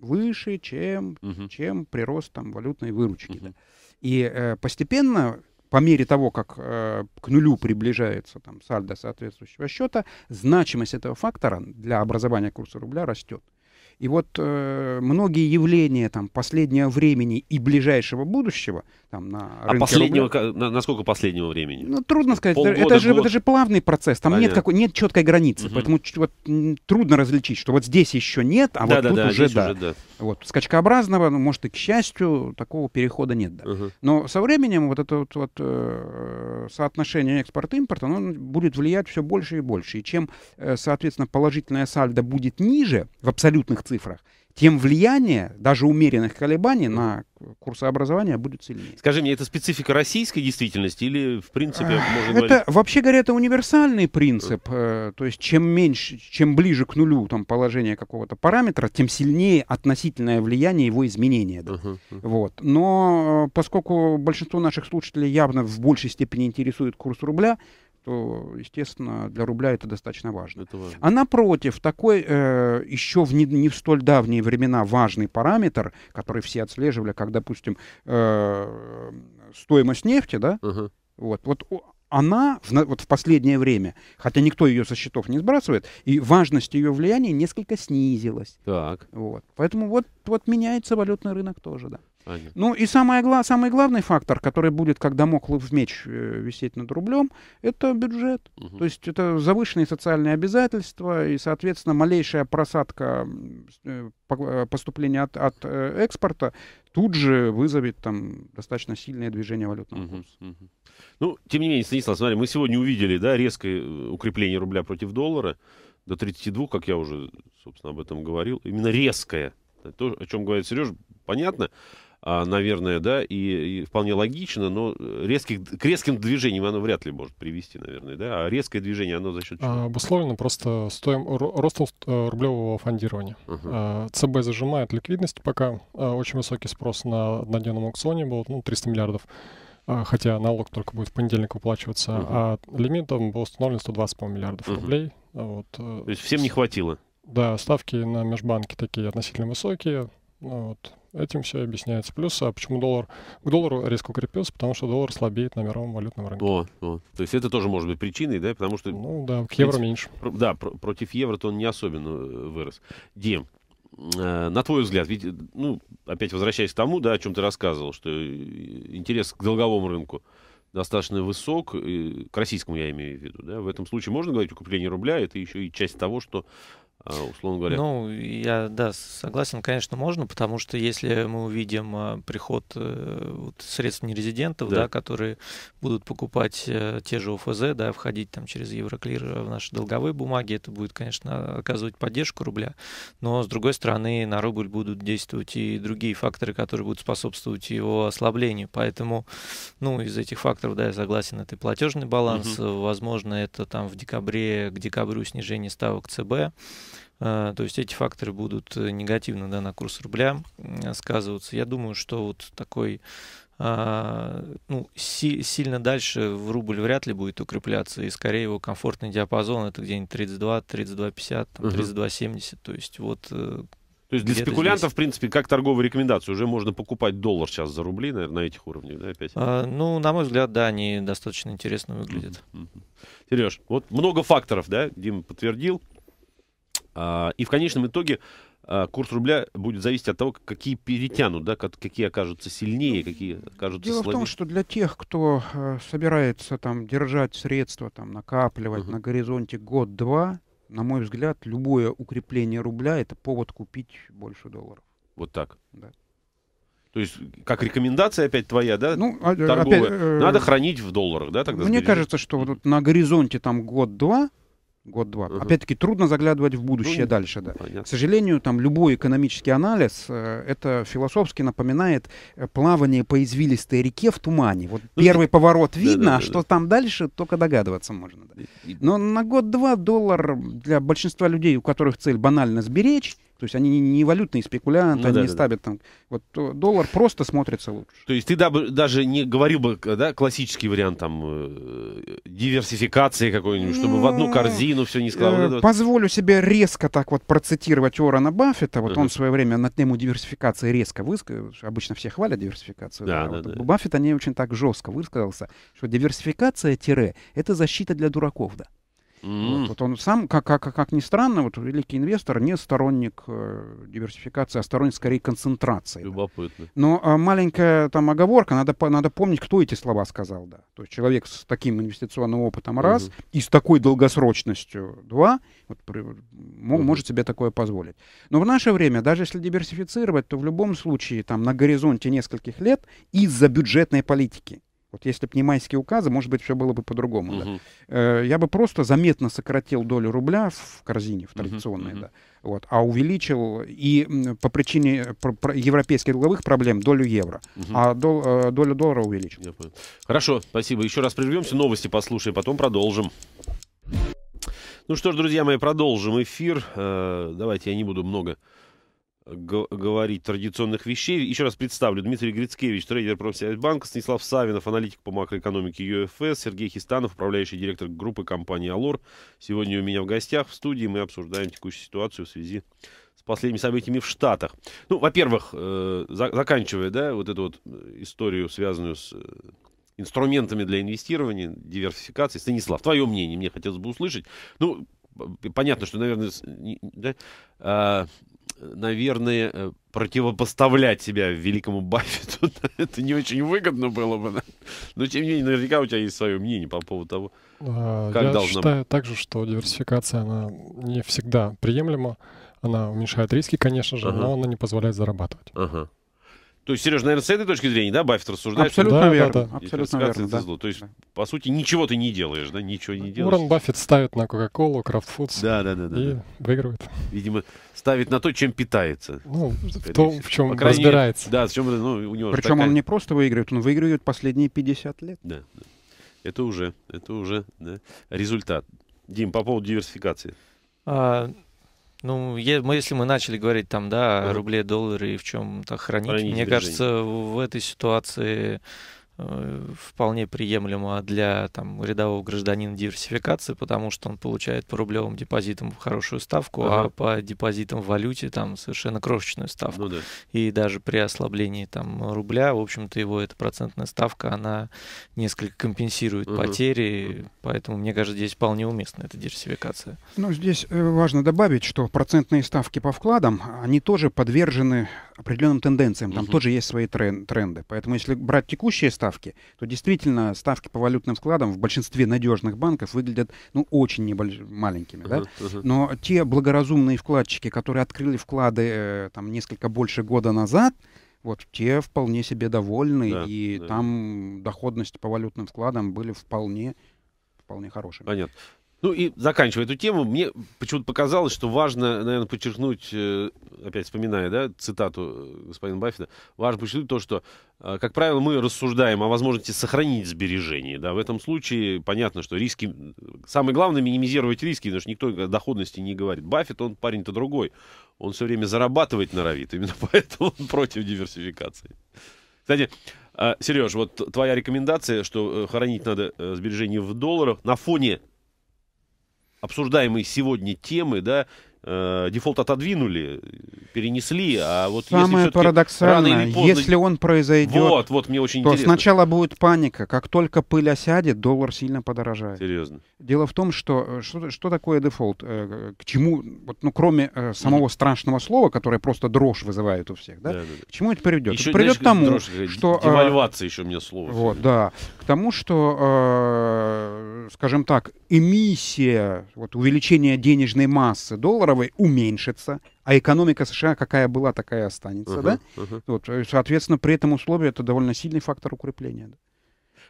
выше, чем, угу. чем прирост там, валютной выручки. Угу. Да. И э, постепенно, по мере того, как э, к нулю приближается там, сальдо соответствующего счета, значимость этого фактора для образования курса рубля растет. Угу. И вот э, многие явления там, последнего времени и ближайшего будущего там, на А последнего, рубля, на, насколько последнего времени? Ну, трудно сказать. Полгода, это, же, это же плавный процесс. Там нет, какой, нет четкой границы. Угу. Поэтому вот, трудно различить, что вот здесь еще нет, а да, вот да, тут да, уже, да. уже да. Вот, скачкообразного, ну может, и к счастью, такого перехода нет. Да. Угу. Но со временем вот это вот, вот э, соотношение экспорта-импорта оно будет влиять все больше и больше. И чем, э, соответственно, положительная сальдо будет ниже в абсолютных крупных цифрах, тем влияние даже умеренных колебаний на курсы образования будет сильнее. Скажи мне, это специфика российской действительности или в принципе можно говорить... Это, вообще говоря, это универсальный принцип. Э, то есть чем меньше, чем ближе к нулю там, положение какого-то параметра, тем сильнее относительное влияние его изменения. Да? Uh-huh. Вот. Но э, поскольку большинство наших слушателей явно в большей степени интересует курс рубля, то, естественно, для рубля это достаточно важно. Это важно. А напротив, такой э, еще в не, не в столь давние времена важный параметр, который все отслеживали, как, допустим, э, стоимость нефти, да, uh-huh. вот, вот она в, вот в последнее время, хотя никто ее со счетов не сбрасывает, и важность ее влияния несколько снизилась. Так. Вот. Поэтому вот, вот меняется валютный рынок тоже, да. Понятно. Ну и самое, гла- самый главный фактор, который будет, когда домоклов в меч э, висеть над рублем, это бюджет. Угу. То есть это завышенные социальные обязательства и, соответственно, малейшая просадка э, э, поступления от, от экспорта тут же вызовет там достаточно сильное движение валютного курса. угу. Ну, тем не менее, Станислав, смотри, мы сегодня увидели да, резкое укрепление рубля против доллара до 32, как я уже, собственно, об этом говорил. Именно резкое. То, о чем говорит Сереж, понятно. А, наверное, да, и, и вполне логично, но резких, к резким движениям оно вряд ли может привести, наверное, да, а резкое движение, оно за счет чего? А, обусловлено просто стоим, ростом э, рублевого фондирования. Угу. А, ЦБ зажимает ликвидность пока, а, очень высокий спрос на однодневном аукционе был, ну, 300 миллиардов, а, хотя налог только будет в понедельник выплачиваться, угу. а лимитом был установлен 120, по миллиардов угу. рублей. Вот. Э, То есть всем не хватило? Да, ставки на межбанке такие относительно высокие, ну вот, Этим все объясняется. Плюс, а почему доллар к доллару резко укрепился? Потому что доллар слабеет на мировом валютном рынке. О, о. То есть это тоже может быть причиной, да? Потому что... Ну да, к евро меньше. Про, да, про, против евро-то он не особенно э, вырос. Дим, э, на твой взгляд, ведь, ну, опять возвращаясь к тому, да, о чем ты рассказывал, что э, интерес к долговому рынку достаточно высок, к российскому я имею в виду, да, в этом случае можно говорить о куплении рубля, это еще и часть того, что Э, условно говоря. Ну, я, да, согласен, конечно, можно, потому что если мы увидим э, приход э, вот, средств нерезидентов, да. да, которые будут покупать те же ОФЗ, да, входить там через Евроклир в наши долговые бумаги, это будет, конечно, оказывать поддержку рубля, но, с другой стороны, на рубль будут действовать и другие факторы, которые будут способствовать его ослаблению, поэтому, ну, из этих факторов, да, я согласен, это платежный баланс, угу. возможно, это там в декабре, к декабрю снижение ставок ЦБ, а, то есть эти факторы будут э, негативно да, на курс рубля э, сказываться. Я думаю, что вот такой а, ну, си сильно дальше в рубль вряд ли будет укрепляться, и скорее его комфортный диапазон это где-нибудь 32, 32, 50, там, 32, 70, то есть вот э, то есть для спекулянтов, здесь. в принципе, как торговая рекомендация, уже можно покупать доллар сейчас за рубли, наверное, на этих уровнях, да, опять? А, ну, на мой взгляд, да, они достаточно интересно выглядят. Сереж, вот много факторов, да, Дима подтвердил. А, и в конечном итоге а, курс рубля будет зависеть от того, какие перетянут, да, какие окажутся сильнее, ну, какие окажутся Дело слабее. Дело в том, что для тех, кто а, собирается там держать средства, там накапливать uh на горизонте год-два, на мой взгляд, любое укрепление рубля это повод купить больше долларов. Вот так. Да. То есть, как рекомендация опять твоя, да, ну, э, торговая, опять, э, надо хранить в долларах, да, тогда? Мне сбережешь? кажется, что вот на горизонте там год-два год-два. Угу. Опять-таки трудно заглядывать в будущее ну, дальше, ну, да. Понятно. К сожалению, там любой экономический анализ э, это философски напоминает э, плавание по извилистой реке в тумане. Вот ну, первый ты... поворот видно, да, да, а да, что там дальше, только догадываться можно. Да. Но на год-два доллар для большинства людей, у которых цель банально сберечь, то есть они не, валютные спекулянты, ну, они да, не да, ставят да. там. Вот э, доллар просто смотрится лучше. То есть ты дабы, даже не говорил бы, э, да, классический вариант там э, диверсификации какой-нибудь, чтобы в одну ну, корзину все не складывать. Э, позволю себе резко так вот процитировать Орана Баффета. Вот uh-huh. он в свое время на тему диверсификации резко высказал. Обычно все хвалят диверсификацию. Да, да, да, вот да. Баффет они очень так жестко высказался, что диверсификация тире это защита для дураков, да. Mm. Вот, вот он сам, как, как, как ни странно, вот великий инвестор не сторонник э, диверсификации, а сторонник скорее концентрации. Любопытно. Да. Но э, маленькая там оговорка, надо, надо помнить, кто эти слова сказал, да. То есть человек с таким инвестиционным опытом uh-huh. раз, и с такой долгосрочностью два, вот, при, uh-huh. может себе такое позволить. Но в наше время, даже если диверсифицировать, то в любом случае там на горизонте нескольких лет из-за бюджетной политики вот если бы не майские указы, может быть, все было бы по-другому. Угу. Да. Э, я бы просто заметно сократил долю рубля в корзине, в традиционной, угу. да. Вот, а увеличил и по причине европейских долговых проблем долю евро, угу. а дол, э, долю доллара увеличил. Хорошо, спасибо. Еще раз прервемся, новости послушаем, потом продолжим. Ну что ж, друзья мои, продолжим эфир. Э, давайте я не буду много говорить традиционных вещей. Еще раз представлю. Дмитрий Грицкевич, трейдер Промсвязьбанка, Станислав Савинов, аналитик по макроэкономике ЮФС, Сергей Хистанов, управляющий директор группы компании «Алор». Сегодня у меня в гостях в студии мы обсуждаем текущую ситуацию в связи с последними событиями в Штатах. Ну, во-первых, э, за заканчивая, да, вот эту вот историю, связанную с э, инструментами для инвестирования, диверсификации. Станислав, твое мнение мне хотелось бы услышать. Ну, понятно, что, наверное, да, а, наверное, э, противопоставлять себя великому Баффету, это не очень выгодно было бы. Но, тем не менее, наверняка у тебя есть свое мнение по поводу того, а, как Я должна считаю быть. также, что диверсификация, она не всегда приемлема. Она уменьшает риски, конечно же, ага. но она не позволяет зарабатывать. Ага. То есть, Сереж, наверное, с этой точки зрения, да, Баффет рассуждает? Абсолютно да, верно. Да, да. Абсолютно верно, да. Зло. То есть, по сути, ничего ты не делаешь, да, ничего не делаешь. Уоррен Баффет ставит на Кока-Колу, Крафтфудс да, да, да, да, и да. выигрывает. Видимо, ставит на то, чем питается. Ну, в том, в чем по разбирается. Мере, да, в чем, ну, у него Причем такая... он не просто выигрывает, он выигрывает последние 50 лет. Да, да. Это уже, это уже да, результат. Дим, по поводу диверсификации. А, ну, мы, если мы начали говорить там, да, о рубле, долларе и в чем-то хранить, Хранить мне сбережения. кажется, в этой ситуации Э, вполне приемлемо для там, рядового гражданина диверсификации, потому что он получает по рублевым депозитам хорошую ставку, а ага. а по депозитам в валюте там совершенно крошечную ставку. Ну, да. И даже при ослаблении там, рубля, в общем-то, его эта процентная ставка, она несколько компенсирует угу. потери, угу. поэтому, мне кажется, здесь вполне уместна эта диверсификация. Ну, здесь э, важно добавить, что процентные ставки по вкладам, они тоже подвержены определенным тенденциям. Там угу. тоже есть свои трен- тренды. Поэтому если брать текущие ставки, то действительно ставки по валютным вкладам в большинстве надежных банков выглядят ну, очень небольш... маленькими. Угу, да? угу. Но те благоразумные вкладчики, которые открыли вклады э, там, несколько больше года назад, вот те вполне себе довольны, да, и да. там доходность по валютным вкладам были вполне вполне хорошими. Понятно. Ну и заканчивая эту тему, мне почему-то показалось, что важно, наверное, подчеркнуть, э, опять вспоминая, да, цитату э, господина Баффета, важно подчеркнуть то, что, э, как правило, мы рассуждаем о возможности сохранить сбережения, да, в этом случае понятно, что риски, самое главное минимизировать риски, потому что никто о доходности не говорит. Баффет, он парень-то другой, он все время зарабатывать норовит, именно поэтому он против диверсификации. Кстати, Сереж, вот твоя рекомендация, что хранить надо сбережения в долларах на фоне обсуждаемые сегодня темы, да, э, дефолт отодвинули, перенесли, а вот Самое если парадоксальное, рано или поздно... если он произойдет, вот, вот, мне очень то интересно. сначала будет паника. Как только пыль осядет, доллар сильно подорожает. Серьезно. Дело в том, что э, что, что такое дефолт? Э, э, к чему, вот, ну, кроме э, самого mm-hmm. страшного слова, которое просто дрожь вызывает у всех, да? да, да, да. К чему это приведет? Еще, это приведет к тому, дрожь, что... Девальвация еще мне слово. Вот, да к тому, что, э, скажем так, эмиссия, вот увеличение денежной массы долларовой уменьшится, а экономика США какая была, такая останется, uh-huh, да? Uh-huh. Вот, э, соответственно, при этом условии это довольно сильный фактор укрепления. Да?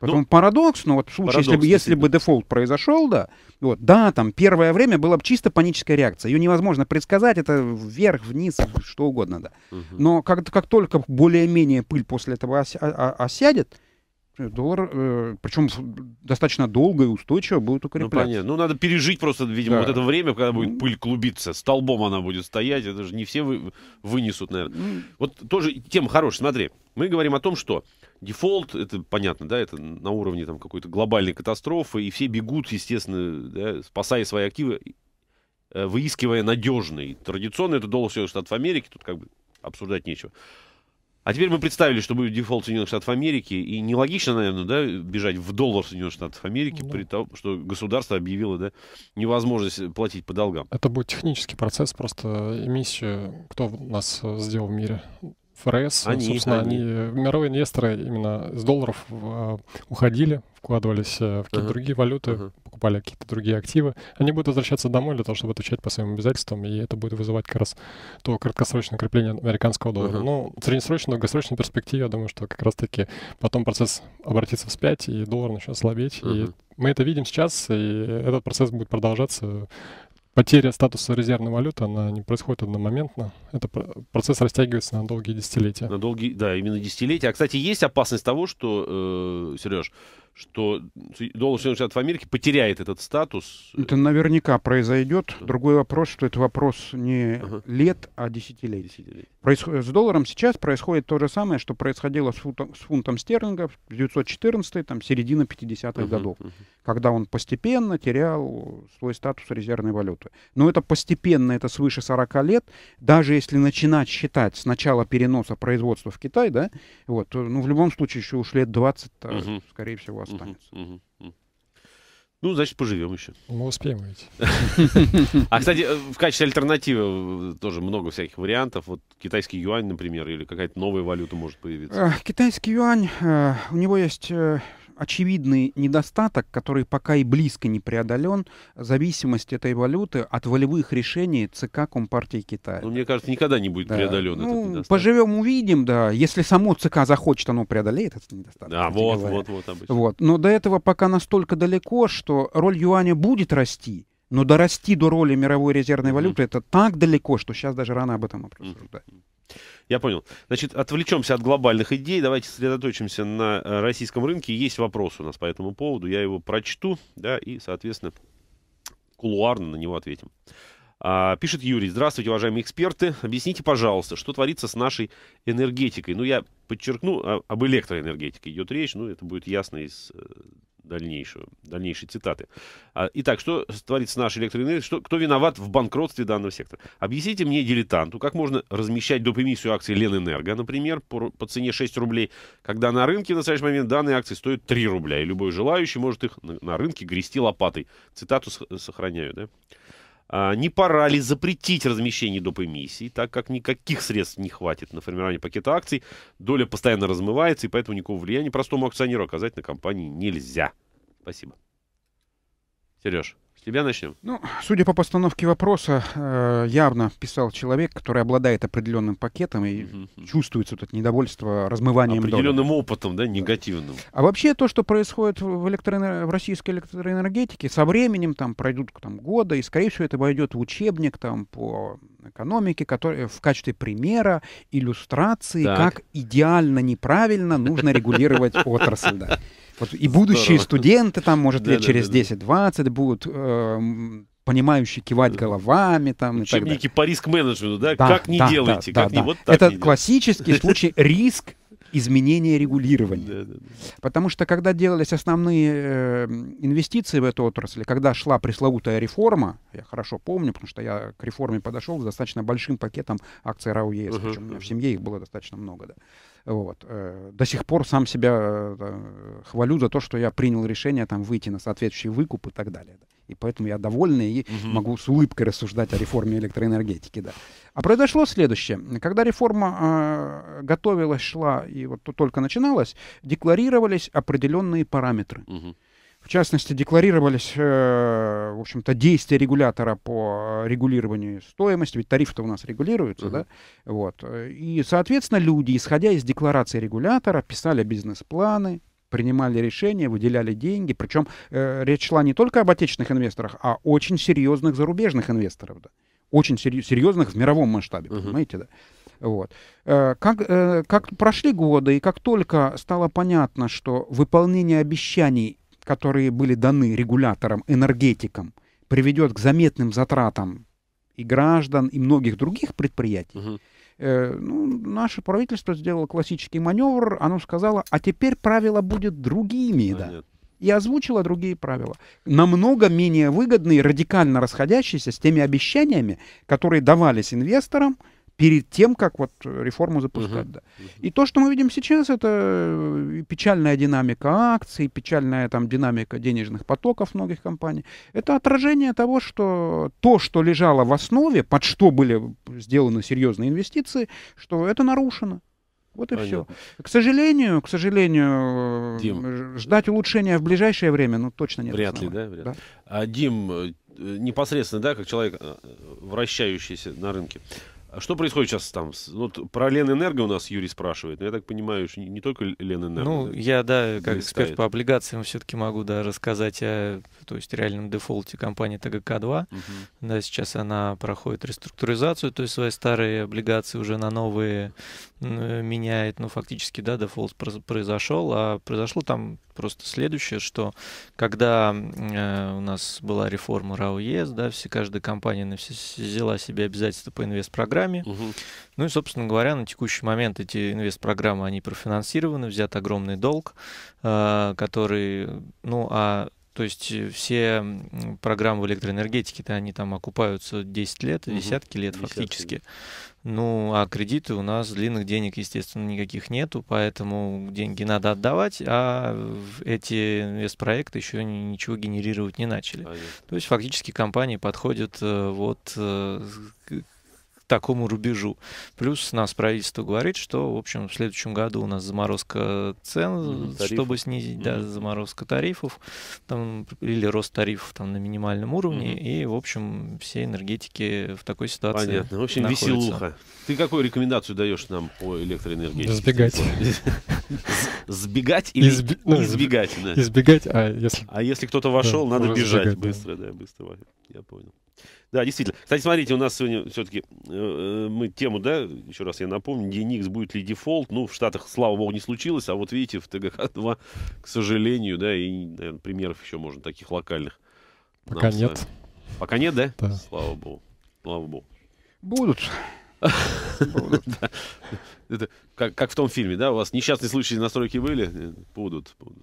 Потом ну, парадокс, но вот в случае, если бы, если бы дефолт произошел, да, вот, да, там первое время была бы чисто паническая реакция. Ее невозможно предсказать, это вверх, вниз, что угодно, да. Угу. Но как, как только более-менее пыль после этого ос, а, а осядет, Э, доллар, э, причем достаточно долго и устойчиво будет укрепляться. Ну, понятно. Ну, надо пережить просто, видимо, да. вот это время, когда будет пыль клубиться. Столбом она будет стоять. Это же не все вы, вынесут, наверное. Mm. Ну. Вот тоже тема хорошая. Смотри, мы говорим о том, что дефолт, это понятно, да, это на уровне там какой-то глобальной катастрофы, и все бегут, естественно, да, спасая свои активы, э, выискивая надежный. Традиционно это доллар Соединенных Штатов Америки, тут как бы обсуждать нечего. А теперь мы представили, что будет дефолт Соединенных Штатов Америки, и нелогично, наверное, да, бежать в доллар Соединенных Штатов Америки ну, при том, что государство объявило, да, невозможность платить по долгам. Это будет технический процесс, просто эмиссию, кто нас сделал в мире? ФРС, они, собственно, они. они, мировые инвесторы именно с долларов э, уходили, вкладывались э, в какие-то ага. другие валюты, ага покупали какие-то другие активы, они будут возвращаться домой для того, чтобы отвечать по своим обязательствам, и это будет вызывать как раз то краткосрочное крепление американского доллара. Uh-huh. Ну, Но в среднесрочной, долгосрочной перспективе, я думаю, что как раз-таки потом процесс обратится вспять, и доллар начнет слабеть, uh-huh. и мы это видим сейчас, и этот процесс будет продолжаться потеря статуса резервной валюты, она не происходит одномоментно. Это процесс растягивается на долгие десятилетия. На долгие, да, именно десятилетия. А, кстати, есть опасность того, что, э, Сереж, что доллар Соединенных Штатов Америки потеряет этот статус. Это наверняка произойдет. Другой вопрос, что это вопрос не ага. лет, а десятилетий. десятилетий. Происход... С долларом сейчас происходит то же самое, что происходило с фунтом, с фунтом стерлингов 914, там, середина 50-х ага. годов, ага. когда он постепенно терял свой статус резервной валюты. Но это постепенно, это свыше 40 лет. Даже если начинать считать с начала переноса производства в Китай, да, вот, ну, в любом случае еще уж лет 20, ага. скорее всего, останется. Ну, значит, поживем еще. Мы успеем ведь. А, кстати, в качестве альтернативы э, тоже много всяких вариантов. Вот китайский юань, например, или какая-то новая валюта может появиться. Э, китайский юань, э, у него есть очевидный недостаток, который пока и близко не преодолен, зависимость этой валюты от волевых решений ЦК Компартии Китая. Ну, мне кажется, никогда не будет да. преодолен ну, этот недостаток. Поживем, увидим, да. Если само ЦК захочет, оно преодолеет этот недостаток. Да, вот, говоря. вот, вот, вот. Но до этого пока настолько далеко, что роль юаня будет расти. Но дорасти до роли мировой резервной валюты mm-hmm. это так далеко, что сейчас даже рано об этом обсуждать. Я понял. Значит, отвлечемся от глобальных идей. Давайте сосредоточимся на э, российском рынке. Есть вопрос у нас по этому поводу. Я его прочту, да, и, соответственно, кулуарно на него ответим. А, пишет Юрий. Здравствуйте, уважаемые эксперты. Объясните, пожалуйста, что творится с нашей энергетикой. Ну, я подчеркну, а, об электроэнергетике идет речь. Ну, это будет ясно из э, дальнейшего, дальнейшей цитаты. А, итак, что творится с нашей электроэнергией? Что, кто виноват в банкротстве данного сектора? Объясните мне, дилетанту, как можно размещать доп. эмиссию акций Ленэнерго, например, по, по цене 6 рублей, когда на рынке на настоящий момент данные акции стоят 3 рубля, и любой желающий может их на, на рынке грести лопатой. Цитату сохраняю, да? А, не пора ли запретить размещение доп. эмиссий, так как никаких средств не хватит на формирование пакета акций, доля постоянно размывается, и поэтому никакого влияния простому акционеру оказать на компании нельзя. Спасибо. Сереж. С тебя начнем. Ну, судя по постановке вопроса, э, явно писал человек, который обладает определенным пакетом и угу. чувствуется это недовольство размыванием Определенным доли. опытом, да, негативным. А вообще то, что происходит в, электроэнер... в российской электроэнергетике, со временем там пройдут там, года, и, скорее всего, это войдет в учебник там по экономики, которые э, в качестве примера, иллюстрации, так. как идеально неправильно нужно регулировать отрасль. Да. Вот, и будущие Здорово. студенты там, может, лет да, через да, да. 10-20 будут э, понимающие кивать головами там Учебники и так далее. по риск-менеджменту, да? да? Как не да, делайте, да, как да, не да. вот так Это классический случай риск изменение регулирования. Да, да, да. Потому что когда делались основные э, инвестиции в эту отрасль, когда шла пресловутая реформа, я хорошо помню, потому что я к реформе подошел с достаточно большим пакетом акций РАО ЕС, uh-huh. причем у меня в семье их было достаточно много. Да. Вот. Э, до сих пор сам себя э, хвалю за то, что я принял решение там, выйти на соответствующий выкуп и так далее. Да. И поэтому я довольный и угу. могу с улыбкой рассуждать о реформе электроэнергетики. Да. А произошло следующее. Когда реформа э, готовилась, шла и вот только начиналась, декларировались определенные параметры. Угу. В частности, декларировались, э, в общем-то, действия регулятора по регулированию стоимости, ведь тарифы-то у нас регулируются, uh-huh. да, вот. И, соответственно, люди, исходя из декларации регулятора, писали бизнес-планы, принимали решения, выделяли деньги. Причем э, речь шла не только об отечественных инвесторах, а очень серьезных зарубежных инвесторов. Да. Очень серьезных в мировом масштабе, uh-huh. понимаете, да? Вот. Э, как, э, как прошли годы, и как только стало понятно, что выполнение обещаний, которые были даны регуляторам, энергетикам, приведет к заметным затратам и граждан, и многих других предприятий, угу. Э, ну, наше правительство сделало классический маневр, оно сказало, а теперь правила будут другими, ну, да. И озвучила другие правила, намного менее выгодные, радикально расходящиеся с теми обещаниями, которые давались инвесторам – перед тем, как вот реформу запускать. Uh-huh. Да. И то, что мы видим сейчас, это э, печальная динамика акций, печальная там динамика денежных потоков многих компаний. Это отражение того, что то, что лежало в основе, под что были сделаны серьезные инвестиции, что это нарушено. Вот и Понятно. все. К сожалению, к сожалению, э, Дим, ждать улучшения в ближайшее время, ну точно нет. Вряд ли, да? Вряд. да? А, Дим, э, непосредственно, да, как человек, вращающийся на рынке, а что происходит сейчас там? Вот ну, про Ленэнерго у нас Юрий спрашивает. Но я так понимаю, что не только Ленэнерго. Ну, я, да, как листает. эксперт по облигациям все-таки могу да, рассказать о то есть в реальном дефолте компании ТГК-2. Угу. Да, сейчас она проходит реструктуризацию, то есть свои старые облигации уже на новые э, меняет. Ну, фактически, да, дефолт произошел, а произошло там просто следующее, что когда э, у нас была реформа РАО ЕС, да, все, каждая компания на все, взяла себе обязательства по инвест-программе. Угу. Ну и, собственно говоря, на текущий момент эти инвест-программы, они профинансированы, взят огромный долг, э, который, ну, а то есть э, все программы в электроэнергетике, то они там окупаются 10 лет, угу. десятки лет десятки. фактически. Ну, а кредиты у нас длинных денег, естественно, никаких нету, поэтому деньги надо отдавать, а эти инвестпроекты еще ничего генерировать не начали. Понятно. То есть фактически компании подходят э, вот э, такому рубежу. Плюс нас правительство говорит, что, в общем, в следующем году у нас заморозка цен, mm чтобы снизить, mm-hmm. да, заморозка тарифов, там, или рост тарифов там на минимальном уровне, mm-hmm. и, в общем, все энергетики в такой ситуации Понятно. В общем, находятся. веселуха. Ты какую рекомендацию даешь нам по электроэнергетике? Сбегать. Сбегать или избегать? Ну, избегать, а если... А если кто-то вошел, надо бежать быстро, да, быстро. Я понял. Да, действительно. Кстати, смотрите, у нас сегодня все-таки э, э, мы тему, да, еще раз я напомню, Деникс будет ли дефолт. Ну, в Штатах, слава богу, не случилось, а вот видите, в ТГХ-2, к сожалению, да, и, наверное, примеров еще можно таких локальных. Пока Нам нет. Ставим. Пока нет, да? Да. Слава богу. Слава богу. Будут. Это как в том фильме, да? У вас несчастные случаи настройки были? Будут, будут.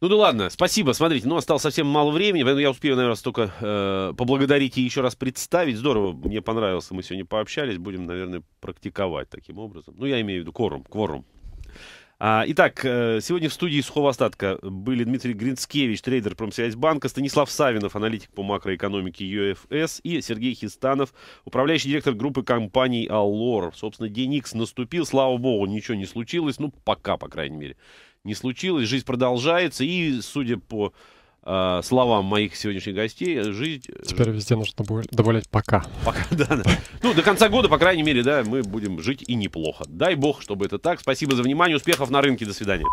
Ну да ладно, спасибо, смотрите, ну осталось совсем мало времени, поэтому я успею, наверное, только э, поблагодарить и еще раз представить. Здорово, мне понравилось. мы сегодня пообщались, будем, наверное, практиковать таким образом. Ну я имею в виду кворум, кворум. А, итак, э, сегодня в студии сухого остатка были Дмитрий Гринцкевич, трейдер Промсвязьбанка, Станислав Савинов, аналитик по макроэкономике ЮФС и Сергей Хистанов, управляющий директор группы компаний Allor. Собственно, день X наступил, слава богу, ничего не случилось, ну пока, по крайней мере не случилось, жизнь продолжается, и, судя по э, словам моих сегодняшних гостей, жизнь... Э, Теперь везде нужно добавлять «пока». Пока, да, да. Ну, до конца года, по крайней мере, да, мы будем жить и неплохо. Дай бог, чтобы это так. Спасибо за внимание, успехов на рынке, до свидания.